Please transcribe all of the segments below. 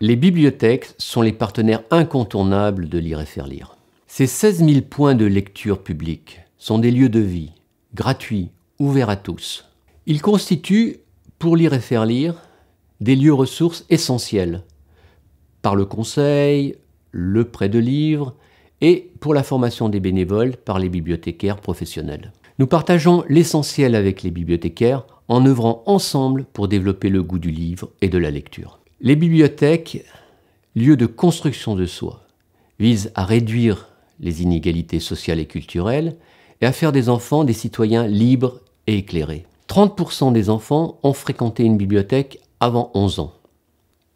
Les bibliothèques sont les partenaires incontournables de Lire et faire lire. Ces 16 000 points de lecture publique sont des lieux de vie, gratuits, ouverts à tous. Ils constituent, pour Lire et faire lire, des lieux ressources essentiels, par le conseil, le prêt de livres, et pour la formation des bénévoles par les bibliothécaires professionnels. Nous partageons l'essentiel avec les bibliothécaires en œuvrant ensemble pour développer le goût du livre et de la lecture. Les bibliothèques, lieu de construction de soi, visent à réduire les inégalités sociales et culturelles et à faire des enfants des citoyens libres et éclairés. 30% des enfants ont fréquenté une bibliothèque avant 11 ans.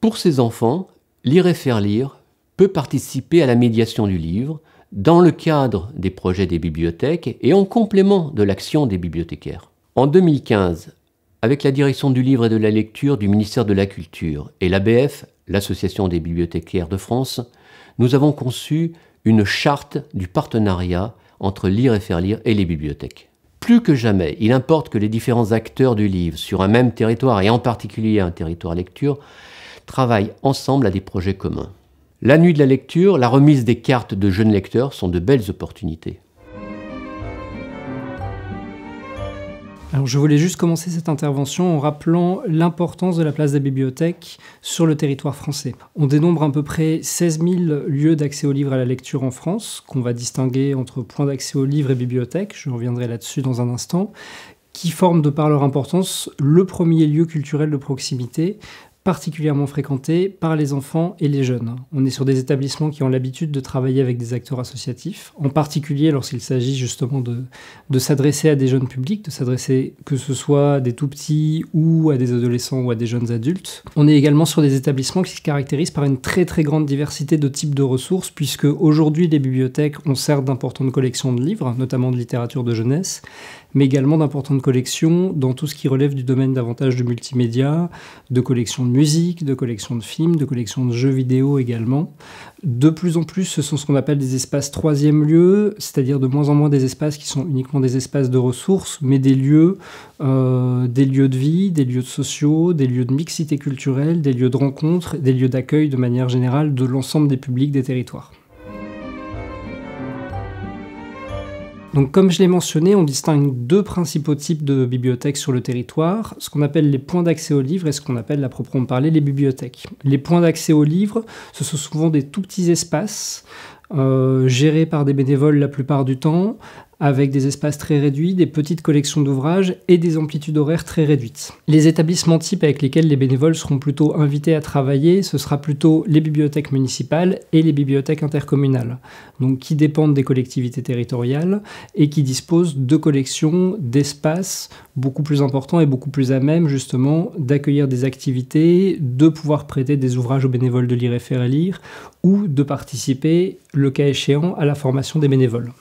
Pour ces enfants, lire et faire lire peut participer à la médiation du livre dans le cadre des projets des bibliothèques et en complément de l'action des bibliothécaires. En 2015, avec la direction du livre et de la lecture du ministère de la Culture et l'ABF, l'Association des bibliothécaires de France, nous avons conçu une charte du partenariat entre lire et faire lire et les bibliothèques. Plus que jamais, il importe que les différents acteurs du livre sur un même territoire et en particulier un territoire lecture travaillent ensemble à des projets communs. La nuit de la lecture, la remise des cartes de jeunes lecteurs sont de belles opportunités. Alors je voulais juste commencer cette intervention en rappelant l'importance de la place des bibliothèques sur le territoire français. On dénombre à peu près 16 000 lieux d'accès aux livres et à la lecture en France, qu'on va distinguer entre points d'accès aux livres et bibliothèques, je reviendrai là-dessus dans un instant, qui forment de par leur importance le premier lieu culturel de proximité particulièrement fréquenté par les enfants et les jeunes. On est sur des établissements qui ont l'habitude de travailler avec des acteurs associatifs, en particulier lorsqu'il s'agit justement de, de s'adresser à des jeunes publics, de s'adresser que ce soit à des tout petits ou à des adolescents ou à des jeunes adultes. On est également sur des établissements qui se caractérisent par une très très grande diversité de types de ressources, puisque aujourd'hui les bibliothèques ont certes d'importantes collections de livres, notamment de littérature de jeunesse, mais également d'importantes collections dans tout ce qui relève du domaine davantage de multimédia, de collections de musique, de collections de films, de collections de jeux vidéo également. De plus en plus, ce sont ce qu'on appelle des espaces troisième lieu, c'est-à-dire de moins en moins des espaces qui sont uniquement des espaces de ressources, mais des lieux, euh, des lieux de vie, des lieux sociaux, des lieux de mixité culturelle, des lieux de rencontre, des lieux d'accueil de manière générale de l'ensemble des publics des territoires. Donc comme je l'ai mentionné, on distingue deux principaux types de bibliothèques sur le territoire, ce qu'on appelle les points d'accès aux livres et ce qu'on appelle à proprement parler les bibliothèques. Les points d'accès aux livres, ce sont souvent des tout petits espaces euh, gérés par des bénévoles la plupart du temps, avec des espaces très réduits, des petites collections d'ouvrages et des amplitudes horaires très réduites. Les établissements types avec lesquels les bénévoles seront plutôt invités à travailler, ce sera plutôt les bibliothèques municipales et les bibliothèques intercommunales, donc qui dépendent des collectivités territoriales et qui disposent de collections, d'espaces beaucoup plus importants et beaucoup plus à même justement d'accueillir des activités, de pouvoir prêter des ouvrages aux bénévoles de lire et faire lire, ou de participer, le cas échéant, à la formation des bénévoles.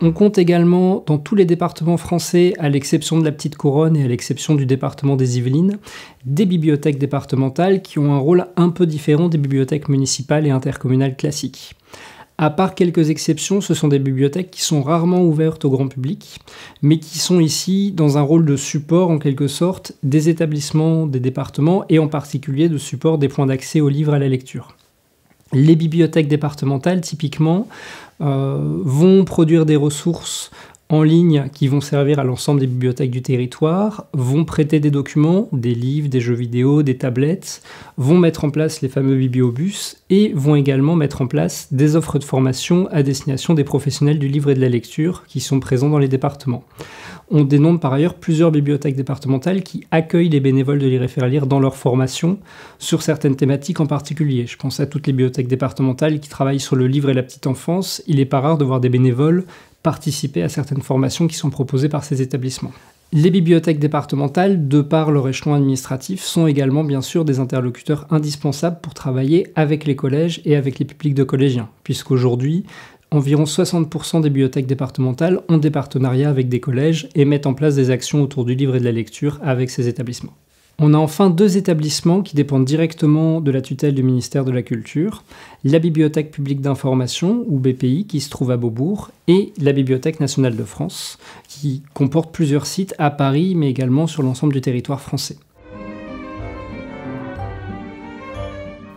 On compte également dans tous les départements français, à l'exception de la Petite Couronne et à l'exception du département des Yvelines, des bibliothèques départementales qui ont un rôle un peu différent des bibliothèques municipales et intercommunales classiques. À part quelques exceptions, ce sont des bibliothèques qui sont rarement ouvertes au grand public, mais qui sont ici dans un rôle de support en quelque sorte des établissements des départements et en particulier de support des points d'accès aux livres à la lecture. Les bibliothèques départementales, typiquement, euh, vont produire des ressources en ligne qui vont servir à l'ensemble des bibliothèques du territoire, vont prêter des documents, des livres, des jeux vidéo, des tablettes, vont mettre en place les fameux bibliobus et vont également mettre en place des offres de formation à destination des professionnels du livre et de la lecture qui sont présents dans les départements. On dénombre par ailleurs plusieurs bibliothèques départementales qui accueillent les bénévoles de l'IRFR Lire dans leur formation sur certaines thématiques en particulier. Je pense à toutes les bibliothèques départementales qui travaillent sur le livre et la petite enfance. Il n'est pas rare de voir des bénévoles participer à certaines formations qui sont proposées par ces établissements. Les bibliothèques départementales, de par leur échelon administratif, sont également bien sûr des interlocuteurs indispensables pour travailler avec les collèges et avec les publics de collégiens, puisqu'aujourd'hui, Environ 60% des bibliothèques départementales ont des partenariats avec des collèges et mettent en place des actions autour du livre et de la lecture avec ces établissements. On a enfin deux établissements qui dépendent directement de la tutelle du ministère de la Culture, la Bibliothèque publique d'information, ou BPI, qui se trouve à Beaubourg, et la Bibliothèque nationale de France, qui comporte plusieurs sites à Paris, mais également sur l'ensemble du territoire français.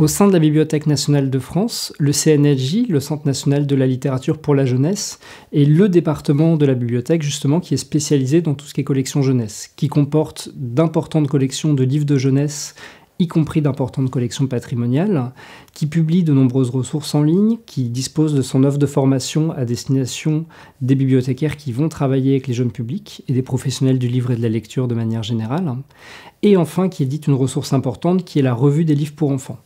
Au sein de la Bibliothèque nationale de France, le CNLJ, le Centre national de la littérature pour la jeunesse, est le département de la bibliothèque justement qui est spécialisé dans tout ce qui est collection jeunesse, qui comporte d'importantes collections de livres de jeunesse y compris d'importantes collections patrimoniales, qui publie de nombreuses ressources en ligne, qui dispose de son offre de formation à destination des bibliothécaires qui vont travailler avec les jeunes publics et des professionnels du livre et de la lecture de manière générale, et enfin qui édite une ressource importante qui est la revue des livres pour enfants.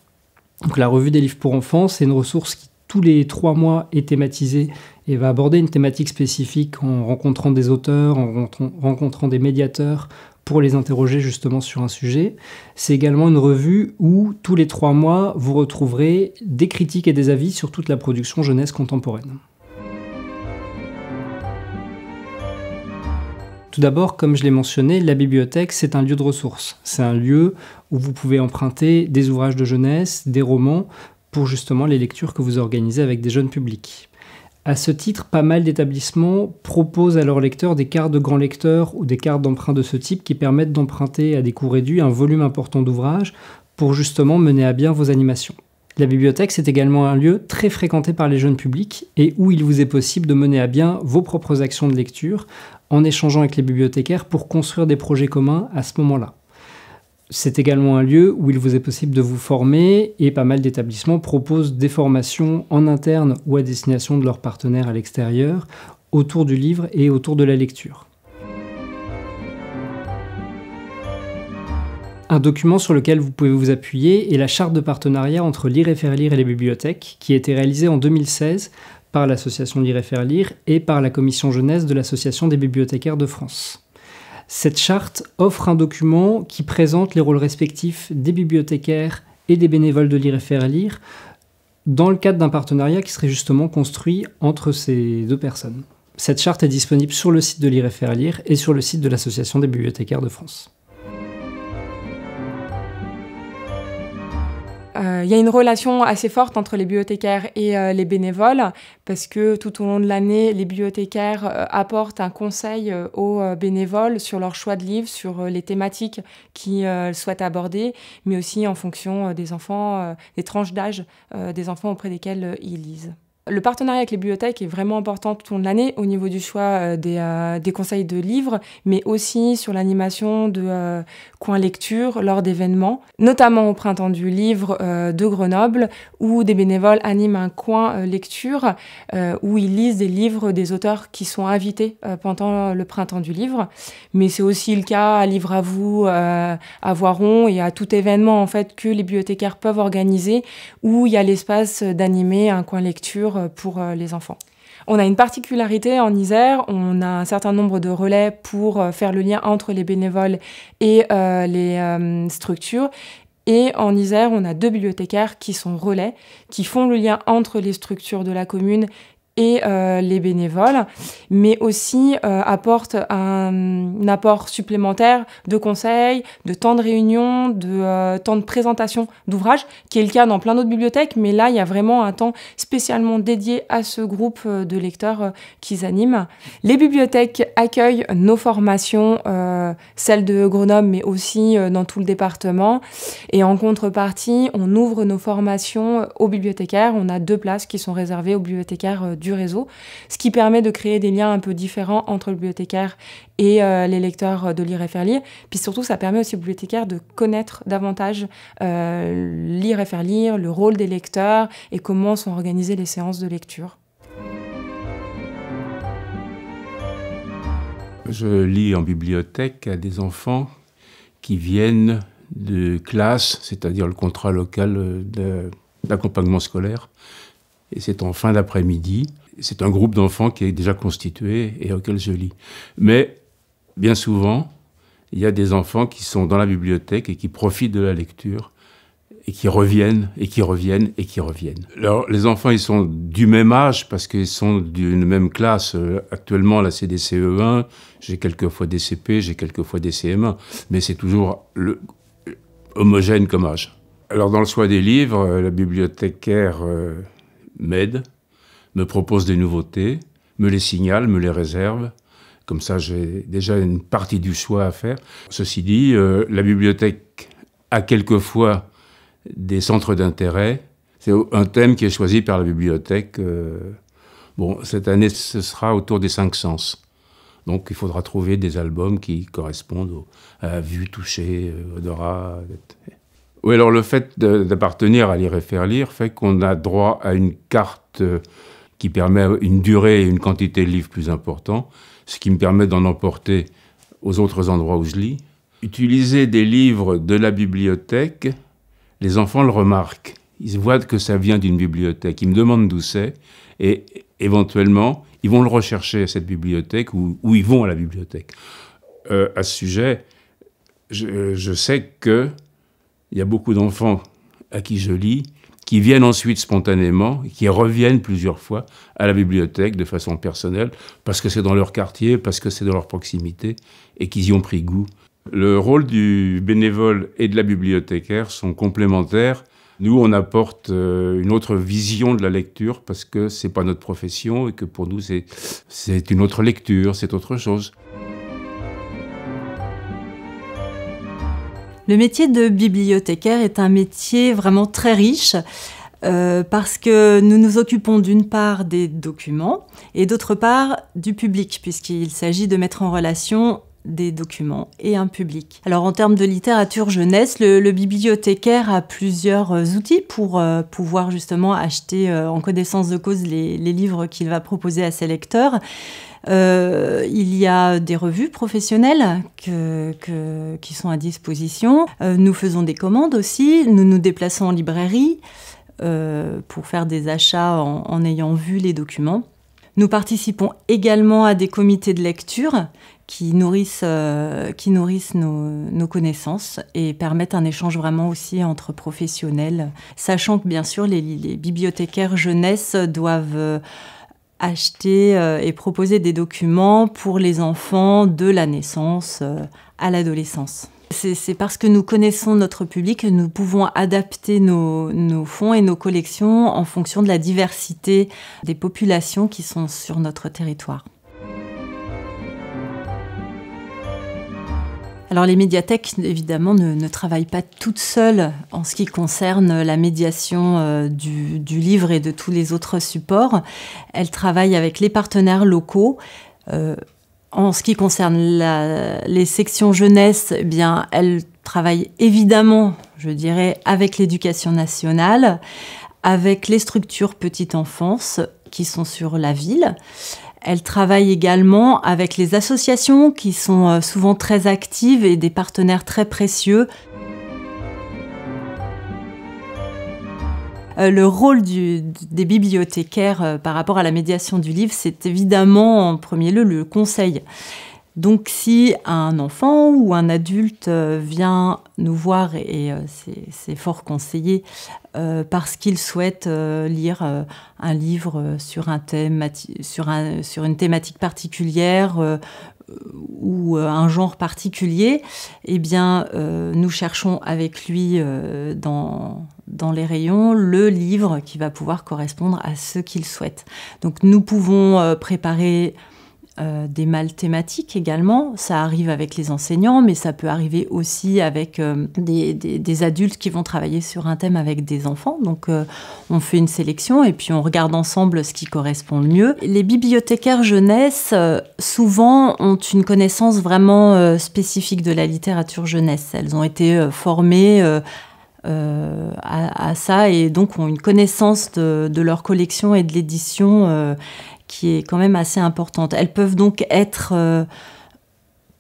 Donc la revue des livres pour enfants, c'est une ressource qui tous les trois mois est thématisée et va aborder une thématique spécifique en rencontrant des auteurs, en rencontrant des médiateurs pour les interroger justement sur un sujet. C'est également une revue où tous les trois mois, vous retrouverez des critiques et des avis sur toute la production jeunesse contemporaine. Tout d'abord, comme je l'ai mentionné, la bibliothèque, c'est un lieu de ressources. C'est un lieu où vous pouvez emprunter des ouvrages de jeunesse, des romans, pour justement les lectures que vous organisez avec des jeunes publics. À ce titre, pas mal d'établissements proposent à leurs lecteurs des cartes de grands lecteurs ou des cartes d'emprunt de ce type qui permettent d'emprunter à des coûts réduits un volume important d'ouvrages pour justement mener à bien vos animations. La bibliothèque, c'est également un lieu très fréquenté par les jeunes publics et où il vous est possible de mener à bien vos propres actions de lecture en échangeant avec les bibliothécaires pour construire des projets communs à ce moment-là. C'est également un lieu où il vous est possible de vous former et pas mal d'établissements proposent des formations en interne ou à destination de leurs partenaires à l'extérieur autour du livre et autour de la lecture. Un document sur lequel vous pouvez vous appuyer est la charte de partenariat entre Lire et Faire Lire et les bibliothèques, qui a été réalisée en 2016 par l'association Lire et faire lire et par la commission jeunesse de l'association des bibliothécaires de France. Cette charte offre un document qui présente les rôles respectifs des bibliothécaires et des bénévoles de Lire et faire lire dans le cadre d'un partenariat qui serait justement construit entre ces deux personnes. Cette charte est disponible sur le site de Lire et faire lire et sur le site de l'association des bibliothécaires de France. il euh, y a une relation assez forte entre les bibliothécaires et euh, les bénévoles parce que tout au long de l'année, les bibliothécaires euh, apportent un conseil aux bénévoles sur leur choix de livres, sur les thématiques qu'ils souhaitent aborder, mais aussi en fonction des enfants, des tranches d'âge des enfants auprès desquels ils lisent. Le partenariat avec les bibliothèques est vraiment important tout au long de l'année au niveau du choix euh, euh, des, conseils de livres, mais aussi sur l'animation de euh, coins lecture lors d'événements, notamment au printemps du livre de Grenoble, où des bénévoles animent un coin lecture où ils lisent des livres des auteurs qui sont invités pendant le printemps du livre. Mais c'est aussi le cas à Livre à vous, à Voiron et à tout événement en fait que les bibliothécaires peuvent organiser où il y a l'espace d'animer un coin lecture pour euh, euh, les enfants. On a une particularité en Isère, on a un certain nombre de relais pour euh, faire le lien entre les bénévoles et les structures. Et en Isère, on a deux bibliothécaires qui sont relais, qui font le lien entre les structures de la commune et euh, les bénévoles, mais aussi apporte euh, apportent un, apport supplémentaire de conseils, de temps de réunion, de euh, temps de présentation d'ouvrages, qui est le cas dans plein d'autres bibliothèques, mais là, il y a vraiment un temps spécialement dédié à ce groupe de lecteurs qu'ils animent. Les bibliothèques accueillent nos formations, celles de Grenoble, mais aussi dans tout le département, et en contrepartie, on ouvre nos formations aux bibliothécaires, on a deux places qui sont réservées aux bibliothécaires du réseau, ce qui permet de créer des liens un peu différents entre le bibliothécaire et euh, les lecteurs euh, de Lire et Faire Lire. Puis surtout, ça permet aussi au bibliothécaire de connaître davantage euh, Lire et Faire Lire, le rôle des lecteurs et comment sont organisées les séances de lecture. Je lis en bibliothèque à des enfants qui viennent de classe, c'est-à-dire le contrat local d'accompagnement scolaire, et c'est en fin d'après-midi. C'est un groupe d'enfants qui est déjà constitué et auquel je lis. Mais bien souvent, il y a des enfants qui sont dans la bibliothèque et qui profitent de la lecture et qui reviennent et qui reviennent et qui reviennent. Alors les enfants, ils sont du même âge parce qu'ils sont d'une même classe. Actuellement, la cdce 1 j'ai quelquefois des CP, j'ai quelquefois des CM1, mais c'est toujours le, homogène comme âge. Alors dans le choix des livres, euh, la bibliothécaire... Euh, m'aide, me propose des nouveautés, me les signale, me les réserve. Comme ça, j'ai déjà une partie du choix à faire. Ceci dit, euh, la bibliothèque a quelquefois des centres d'intérêt. C'est un thème qui est choisi par la bibliothèque. Euh, bon, cette année, ce sera autour des cinq sens. Donc, il faudra trouver des albums qui correspondent au, à vue, toucher, euh, odorat. Oui, alors le fait d'appartenir à Lire et faire lire fait qu'on a droit à une carte euh, qui permet une durée et une quantité de livres plus importants, ce qui me permet d'en emporter aux autres endroits où je lis. Utiliser des livres de la bibliothèque, les enfants le remarquent. Ils voient que ça vient d'une bibliothèque. Ils me demandent d'où c'est et éventuellement, ils vont le rechercher à cette bibliothèque ou, ils vont à la bibliothèque. Euh, à ce sujet, je sais que il y a beaucoup d'enfants à qui je lis qui viennent ensuite spontanément, qui reviennent plusieurs fois à la bibliothèque de façon personnelle, parce que c'est dans leur quartier, parce que c'est dans leur proximité, et qu'ils y ont pris goût. Le rôle du bénévole et de la bibliothécaire sont complémentaires. Nous, on apporte euh, une autre vision de la lecture parce que c'est pas notre profession et que pour nous, c'est une autre lecture, c'est autre chose. Le métier de bibliothécaire est un métier vraiment très riche. Euh, parce que nous nous occupons d'une part des documents et d'autre part du public, puisqu'il s'agit de mettre en relation des documents et un public. Alors en termes de littérature jeunesse, le, bibliothécaire a plusieurs euh, outils pour euh, pouvoir justement acheter en connaissance de cause les livres qu'il va proposer à ses lecteurs. Euh, il y a des revues professionnelles qui sont à disposition. Euh, nous faisons des commandes aussi. Nous nous déplaçons en librairie euh, pour faire des achats en, ayant vu les documents. Nous participons également à des comités de lecture qui nourrissent, qui nourrissent nos, connaissances et permettent un échange vraiment aussi entre professionnels, sachant que bien sûr les bibliothécaires jeunesse doivent acheter euh, et proposer des documents pour les enfants de la naissance euh, à l'adolescence. C'est parce que nous connaissons notre public que nous pouvons adapter nos, nos, fonds et nos collections en fonction de la diversité des populations qui sont sur notre territoire. Alors les médiathèques, évidemment, ne, travaillent pas toutes seules en ce qui concerne la médiation euh, du, livre et de tous les autres supports. Elles travaillent avec les partenaires locaux. Euh, en ce qui concerne les sections jeunesse, eh bien, elles travaillent évidemment, je dirais, avec l'éducation nationale, avec les structures petite enfance qui sont sur la ville. Elle travaille également avec les associations qui sont euh, souvent très actives et des partenaires très précieux. Euh, le rôle du, des bibliothécaires euh, par rapport à la médiation du livre, c'est évidemment en premier lieu le conseil. Donc si un enfant ou un adulte vient nous voir, et c'est fort conseillé, euh, parce qu'il souhaite euh, lire euh, un livre sur, un thème, sur, une thématique particulière ou un genre particulier, eh bien, nous cherchons avec lui dans les rayons le livre qui va pouvoir correspondre à ce qu'il souhaite. Donc nous pouvons préparer euh, des mâles thématiques également. Ça arrive avec les enseignants, mais ça peut arriver aussi avec euh, des, adultes qui vont travailler sur un thème avec des enfants. Donc euh, on fait une sélection et puis on regarde ensemble ce qui correspond le mieux. Les bibliothécaires jeunesse, souvent, ont une connaissance vraiment spécifique de la littérature jeunesse. Elles ont été formées... à, ça et donc ont une connaissance de, leur collection et de l'édition qui est quand même assez importante. Elles peuvent donc être, euh,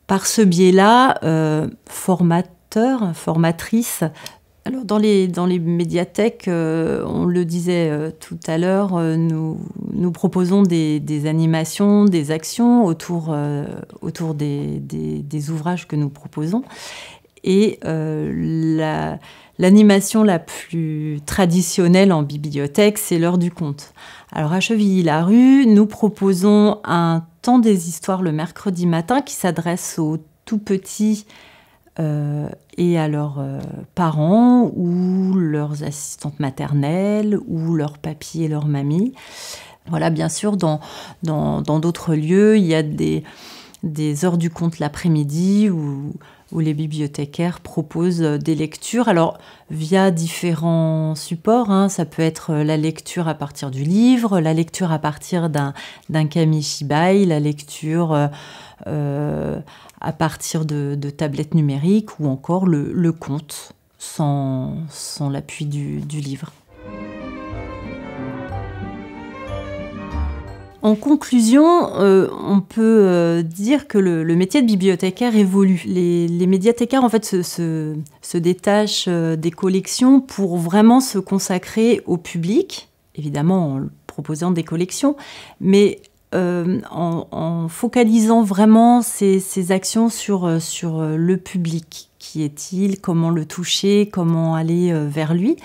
par ce biais-là, euh, formateurs, formatrices. Alors dans les, dans les médiathèques, euh, on le disait tout à l'heure, nous, nous proposons des, animations, des actions autour, autour des, des, ouvrages que nous proposons. Et la, L'animation la plus traditionnelle en bibliothèque, c'est l'heure du conte. Alors à Chevilly-la-Rue, nous proposons un temps des histoires le mercredi matin qui s'adresse aux tout petits euh, et à leurs euh, parents ou leurs assistantes maternelles ou leurs papis et leurs mamies. Voilà, bien sûr, dans d'autres dans, lieux, il y a des, des heures du conte l'après-midi ou où les bibliothécaires proposent euh, des lectures, alors via différents supports. Hein, ça peut être euh, la lecture à partir du livre, la lecture à partir d'un, d'un kamishibai, la lecture euh, à partir de, tablettes numériques ou encore le, compte conte sans, l'appui du livre. En conclusion, euh, on peut euh, dire que le, métier de bibliothécaire évolue. Les, médiathécaires, en fait, se, détachent euh, des collections pour vraiment se consacrer au public, évidemment en proposant des collections, mais en, focalisant vraiment ses actions sur, sur le public. Qui est-il Comment le toucher Comment aller vers lui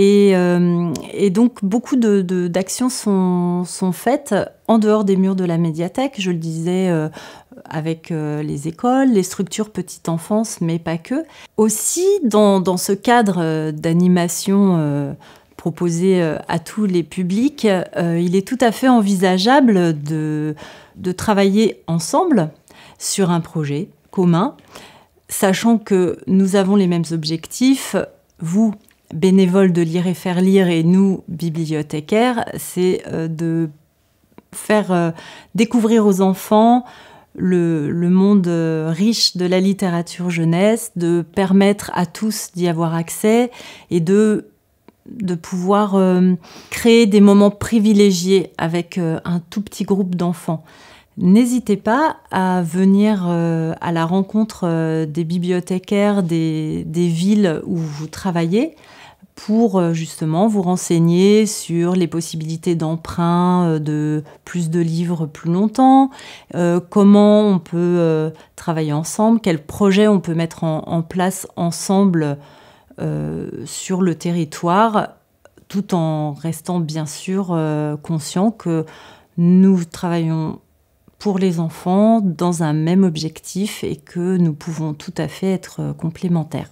euh, et, donc, beaucoup d'actions sont, faites en dehors des murs de la médiathèque, je le disais, euh, avec euh, les écoles, les structures petite enfance, mais pas que. Aussi, dans, ce cadre d'animation proposé à tous les publics, il est tout à fait envisageable de, de travailler ensemble sur un projet commun, sachant que nous avons les mêmes objectifs, vous, bénévoles de lire et faire lire et nous, bibliothécaires, c'est euh, de faire euh, découvrir aux enfants le, monde euh, riche de la littérature jeunesse, de permettre à tous d'y avoir accès et de, pouvoir créer des moments privilégiés avec un tout petit groupe d'enfants. N'hésitez pas à venir à la rencontre des bibliothécaires des villes où vous travaillez pour euh, justement vous renseigner sur les possibilités d'emprunt euh, de plus de livres plus longtemps, euh, comment on peut travailler ensemble, quels projets on peut mettre en, place ensemble sur le territoire, tout en restant bien sûr conscient que nous travaillons pour les enfants dans un même objectif et que nous pouvons tout à fait être complémentaires.